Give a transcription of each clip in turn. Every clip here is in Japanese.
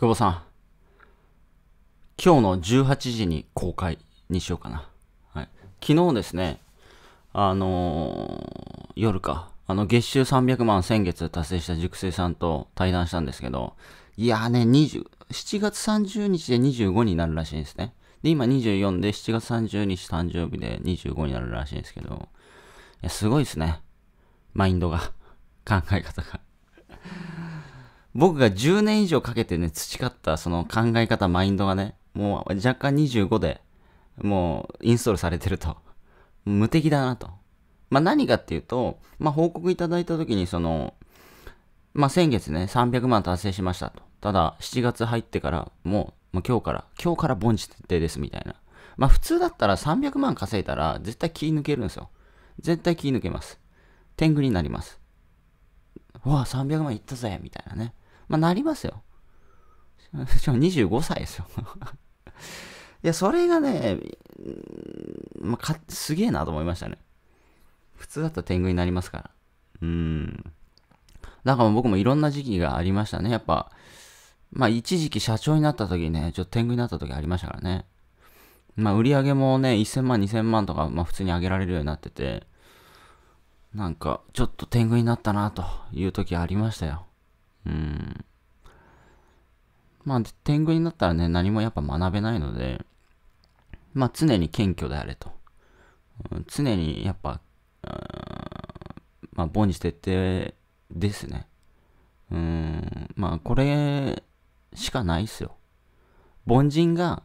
久保さん、今日の18時に公開にしようかな。はい、昨日ですね、あのー、夜か、あの、月収300万先月達成した熟成さんと対談したんですけど、いやーね、20、7月30日で25になるらしいんですね。で、今24で7月30日誕生日で25になるらしいんですけど、いや、すごいですね。マインドが、考え方が。僕が10年以上かけてね、培ったその考え方、マインドがね、もう若干25で、もうインストールされてると。無敵だなと。まあ何かっていうと、まあ報告いただいた時にその、まあ先月ね、300万達成しましたと。ただ、7月入ってからもう、もう今日から、今日から凡事徹底ですみたいな。まあ普通だったら300万稼いだら絶対気抜けるんですよ。絶対気抜けます。天狗になります。うわ、300万いったぜみたいなね。まあ、なりますよ。しかも25歳ですよ。いや、それがね、まあ、か、すげえなと思いましたね。普通だったら天狗になりますから。うん。だから僕もいろんな時期がありましたね。やっぱ、まあ一時期社長になった時ね、ちょっと天狗になった時ありましたからね。まあ売り上げもね、1000万、2000万とか、まあ普通に上げられるようになってて、なんかちょっと天狗になったなという時ありましたよ。うん。まあ、天狗になったらね、何もやっぱ学べないので、まあ、常に謙虚であれと。うん、常にやっぱ、まあ、凡事徹底ですね。うん、まあ、これしかないっすよ。凡人が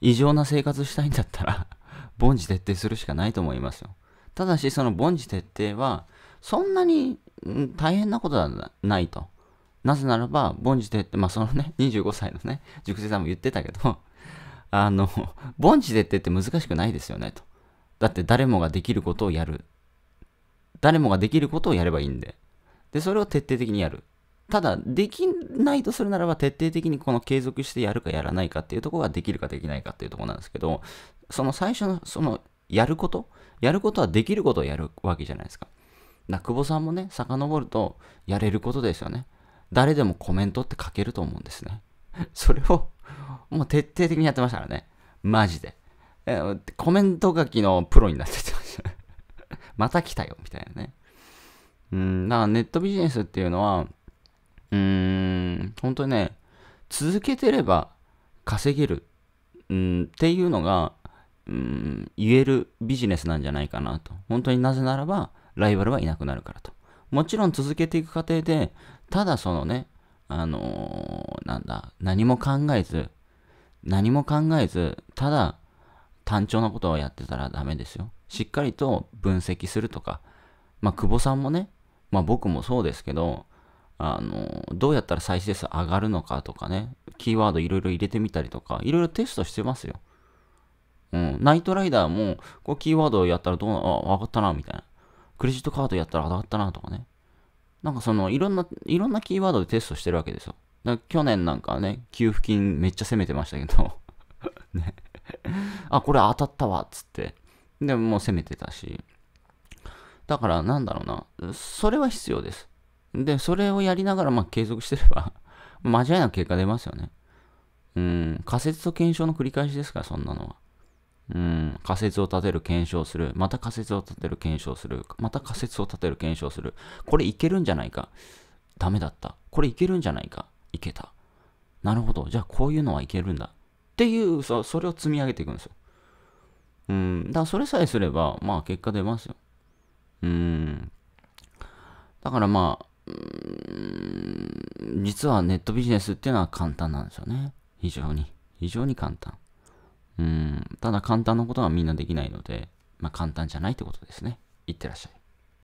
異常な生活したいんだったら 凡事徹底するしかないと思いますよ。ただし、その凡事徹底は、そんなに大変なことはないと。なぜならば、凡事でって、まあそのね、25歳のね、塾生さんも言ってたけど、あの、凡事でってって難しくないですよね、と。だって誰もができることをやる。誰もができることをやればいいんで。で、それを徹底的にやる。ただ、できないとするならば、徹底的にこの継続してやるかやらないかっていうところができるかできないかっていうところなんですけど、その最初の、その、やること、やることはできることをやるわけじゃないですか。だ久保さんもね、遡ると、やれることですよね。誰でもコメントって書けると思うんですね。それを、もう徹底的にやってましたからね。マジで。えコメント書きのプロになっててました。また来たよ、みたいなね。うん、だからネットビジネスっていうのは、うーん、本当にね、続けてれば稼げる、うん、っていうのが、うん、言えるビジネスなんじゃないかなと。本当になぜならば、ライバルはいなくなるからと。もちろん続けていく過程で、ただそのね、あのー、なんだ、何も考えず、何も考えず、ただ単調なことをやってたらダメですよ。しっかりと分析するとか、まあ、久保さんもね、まあ、僕もそうですけど、あの、どうやったら再生数上がるのかとかね、キーワードいろいろ入れてみたりとか、いろいろテストしてますよ。うん、ナイトライダーも、こう、キーワードをやったらどうな、あ、上がったな、みたいな。クレジットカードやったら上がったなとかね。なんかその、いろんな、いろんなキーワードでテストしてるわけですよ。だから去年なんかね、給付金めっちゃ攻めてましたけど ね。あ、これ当たったわ、っつって。でももう攻めてたし。だからなんだろうな。それは必要です。で、それをやりながら、まあ、継続してれば 間違いなく結果出ますよね。うん、仮説と検証の繰り返しですから、そんなのは。うん、仮説を立てる、検証する。また仮説を立てる、検証する。また仮説を立てる、検証する。これいけるんじゃないか。ダメだった。これいけるんじゃないか。いけた。なるほど。じゃあこういうのはいけるんだ。っていうそ、それを積み上げていくんですよ。うん。だからそれさえすれば、まあ結果出ますよ。うん。だからまあ、うん、実はネットビジネスっていうのは簡単なんですよね。非常に。非常に簡単。うん、ただ簡単なことはみんなできないので、まあ簡単じゃないってことですね。いってらっしゃい。